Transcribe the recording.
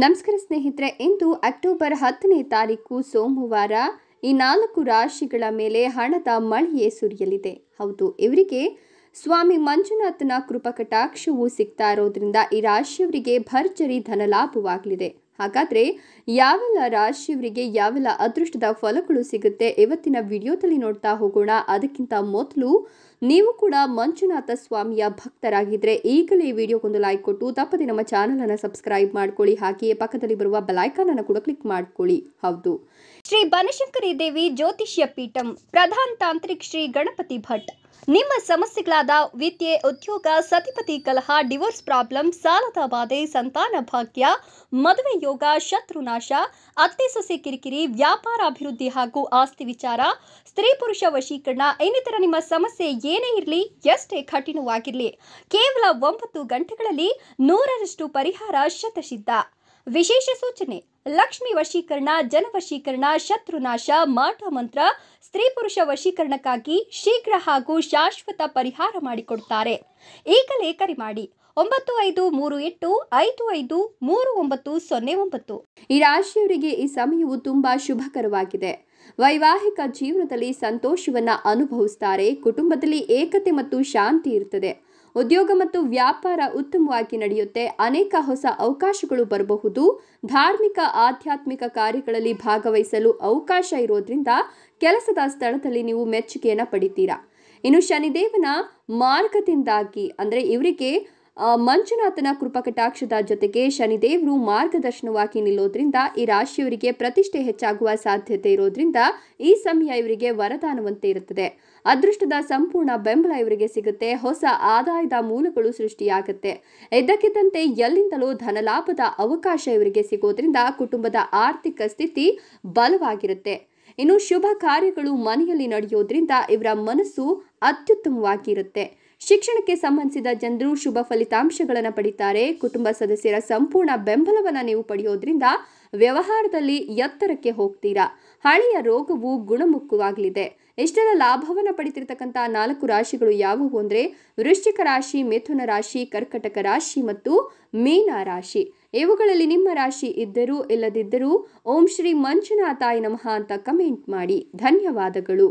ನಮಸ್ಕಾರ ಸ್ನೇಹಿತರೆ ಇಂದು ಅಕ್ಟೋಬರ್ ಹತ್ತನೇ ತಾರೀಕು ಸೋಮವಾರ ಈ ನಾಲ್ಕು ರಾಶಿಗಳ ಮೇಲೆ ಹಣದ ಮಳೆಯೇ ಸುರಿಯಲಿದೆ ಹೌದು ಇವರಿಗೆ ಸ್ವಾಮಿ ಮಂಜುನಾಥನ ಕೃಪಕಟಾಕ್ಷವು ಸಿಗ್ತಾ ಇರೋದ್ರಿಂದ ಈ ರಾಶಿಯವರಿಗೆ ಭರ್ಜರಿ ಧನಲಾಭವಾಗಲಿದೆ ಹಾಗಾದರೆ ಯಾವೆಲ್ಲ ರಾಶಿಯವರಿಗೆ ಯಾವೆಲ್ಲ ಅದೃಷ್ಟದ ಫಲಗಳು ಸಿಗುತ್ತೆ ಇವತ್ತಿನ ವಿಡಿಯೋದಲ್ಲಿ ನೋಡ್ತಾ ಹೋಗೋಣ ಅದಕ್ಕಿಂತ ಮೊದಲು ನೀವು ಕೂಡ ಮಂಜುನಾಥ ಸ್ವಾಮಿಯ ಭಕ್ತರಾಗಿದ್ದರೆ ಈಗಲೇ ಈ ವಿಡಿಯೋಗೊಂದು ಲೈಕ್ ಕೊಟ್ಟು ತಪ್ಪದೆ ನಮ್ಮ ಚಾನಲನ್ನು ಸಬ್ಸ್ಕ್ರೈಬ್ ಮಾಡ್ಕೊಳ್ಳಿ ಹಾಗೆಯೇ ಪಕ್ಕದಲ್ಲಿ ಬರುವ ಬೆಲೈಕಾನನ್ನು ಕೂಡ ಕ್ಲಿಕ್ ಮಾಡ್ಕೊಳ್ಳಿ ಹೌದು ಶ್ರೀ ಬನಶಂಕರಿ ದೇವಿ ಜ್ಯೋತಿಷ್ಯ ಪೀಠಂ ಪ್ರಧಾನ ತಾಂತ್ರಿಕ್ ಶ್ರೀ ಗಣಪತಿ ಭಟ್ ನಿಮ್ಮ ಸಮಸ್ಯೆಗಳಾದ ವಿದ್ಯೆ ಉದ್ಯೋಗ ಸತಿಪತಿ ಕಲಹ ಡಿವೋರ್ಸ್ ಪ್ರಾಬ್ಲಮ್ ಸಾಲದ ಬಾಧೆ ಸಂತಾನ ಭಾಗ್ಯ ಮದುವೆ ಯೋಗ ಶತ್ರುನಾಶ ಅತ್ತೆ ಸೊಸೆ ಕಿರಿಕಿರಿ ವ್ಯಾಪಾರ ಅಭಿವೃದ್ಧಿ ಹಾಗೂ ಆಸ್ತಿ ವಿಚಾರ ಸ್ತ್ರೀ ಪುರುಷ ವಶೀಕರಣ ಇನ್ನಿತರ ನಿಮ್ಮ ಸಮಸ್ಯೆ ಏನೇ ಇರಲಿ ಎಷ್ಟೇ ಕಠಿಣವಾಗಿರಲಿ ಕೇವಲ ಒಂಬತ್ತು ಗಂಟೆಗಳಲ್ಲಿ ನೂರರಷ್ಟು ಪರಿಹಾರ ಶತಸಿದ್ಧ ವಿಶೇಷ ಸೂಚನೆ ಲಕ್ಷ್ಮಿ ವಶೀಕರಣ ಜನವಶೀಕರಣ ಶತ್ರುನಾಶ ಮಾಟ ಮಂತ್ರ ಸ್ತ್ರೀ ಪುರುಷ ವಶೀಕರಣಕ್ಕಾಗಿ ಶೀಘ್ರ ಹಾಗೂ ಶಾಶ್ವತ ಪರಿಹಾರ ಮಾಡಿಕೊಡುತ್ತಾರೆ ಈಗಲೇ ಕರೆ ಮಾಡಿ ಒಂಬತ್ತು ಐದು ಮೂರು ಎಂಟು ಐದು ಐದು ಮೂರು ಒಂಬತ್ತು ಸೊನ್ನೆ ಒಂಬತ್ತು ಈ ರಾಶಿಯವರಿಗೆ ಈ ಸಮಯವು ತುಂಬಾ ಶುಭಕರವಾಗಿದೆ ವೈವಾಹಿಕ ಜೀವನದಲ್ಲಿ ಸಂತೋಷವನ್ನ ಅನುಭವಿಸ್ತಾರೆ ಕುಟುಂಬದಲ್ಲಿ ಏಕತೆ ಮತ್ತು ಶಾಂತಿ ಇರುತ್ತದೆ ಉದ್ಯೋಗ ಮತ್ತು ವ್ಯಾಪಾರ ಉತ್ತಮವಾಗಿ ನಡೆಯುತ್ತೆ ಅನೇಕ ಹೊಸ ಅವಕಾಶಗಳು ಬರಬಹುದು ಧಾರ್ಮಿಕ ಆಧ್ಯಾತ್ಮಿಕ ಕಾರ್ಯಗಳಲ್ಲಿ ಭಾಗವಹಿಸಲು ಅವಕಾಶ ಇರೋದ್ರಿಂದ ಕೆಲಸದ ಸ್ಥಳದಲ್ಲಿ ನೀವು ಮೆಚ್ಚುಗೆಯನ್ನು ಪಡಿತೀರಾ ಇನ್ನು ಶನಿದೇವನ ಮಾರ್ಗದಿಂದಾಗಿ ಅಂದರೆ ಇವರಿಗೆ ಮಂಜುನಾಥನ ಕೃಪಕಟಾಕ್ಷದ ಜೊತೆಗೆ ಶನಿದೇವರು ಮಾರ್ಗದರ್ಶನವಾಗಿ ನಿಲ್ಲೋದ್ರಿಂದ ಈ ರಾಶಿಯವರಿಗೆ ಪ್ರತಿಷ್ಠೆ ಹೆಚ್ಚಾಗುವ ಸಾಧ್ಯತೆ ಇರೋದ್ರಿಂದ ಈ ಸಮಯ ಇವರಿಗೆ ವರದಾನವಂತೆ ಇರುತ್ತದೆ ಅದೃಷ್ಟದ ಸಂಪೂರ್ಣ ಬೆಂಬಲ ಇವರಿಗೆ ಸಿಗುತ್ತೆ ಹೊಸ ಆದಾಯದ ಮೂಲಗಳು ಸೃಷ್ಟಿಯಾಗುತ್ತೆ ಇದ್ದಕ್ಕಿದ್ದಂತೆ ಎಲ್ಲಿಂದಲೂ ಧನಲಾಭದ ಅವಕಾಶ ಇವರಿಗೆ ಸಿಗೋದ್ರಿಂದ ಕುಟುಂಬದ ಆರ್ಥಿಕ ಸ್ಥಿತಿ ಬಲವಾಗಿರುತ್ತೆ ಇನ್ನು ಶುಭ ಕಾರ್ಯಗಳು ಮನೆಯಲ್ಲಿ ನಡೆಯೋದ್ರಿಂದ ಇವರ ಮನಸ್ಸು ಅತ್ಯುತ್ತಮವಾಗಿರುತ್ತೆ ಶಿಕ್ಷಣಕ್ಕೆ ಸಂಬಂಧಿಸಿದ ಜನರು ಶುಭ ಫಲಿತಾಂಶಗಳನ್ನು ಪಡಿತಾರೆ ಕುಟುಂಬ ಸದಸ್ಯರ ಸಂಪೂರ್ಣ ಬೆಂಬಲವನ್ನು ನೀವು ಪಡೆಯೋದ್ರಿಂದ ವ್ಯವಹಾರದಲ್ಲಿ ಎತ್ತರಕ್ಕೆ ಹೋಗ್ತೀರಾ ಹಳೆಯ ರೋಗವು ಗುಣಮುಖವಾಗಲಿದೆ ಇಷ್ಟರ ಲಾಭವನ್ನು ಪಡೀತಿರ್ತಕ್ಕಂಥ ನಾಲ್ಕು ರಾಶಿಗಳು ಯಾವುವು ಅಂದರೆ ವೃಶ್ಚಿಕ ರಾಶಿ ಮಿಥುನ ರಾಶಿ ಕರ್ಕಟಕ ರಾಶಿ ಮತ್ತು ಮೀನ ರಾಶಿ ಇವುಗಳಲ್ಲಿ ನಿಮ್ಮ ರಾಶಿ ಇದ್ದರೂ ಇಲ್ಲದಿದ್ದರೂ ಓಂ ಶ್ರೀ ಮಂಜುನಾಥಾಯಿ ನಮಃ ಅಂತ ಕಮೆಂಟ್ ಮಾಡಿ ಧನ್ಯವಾದಗಳು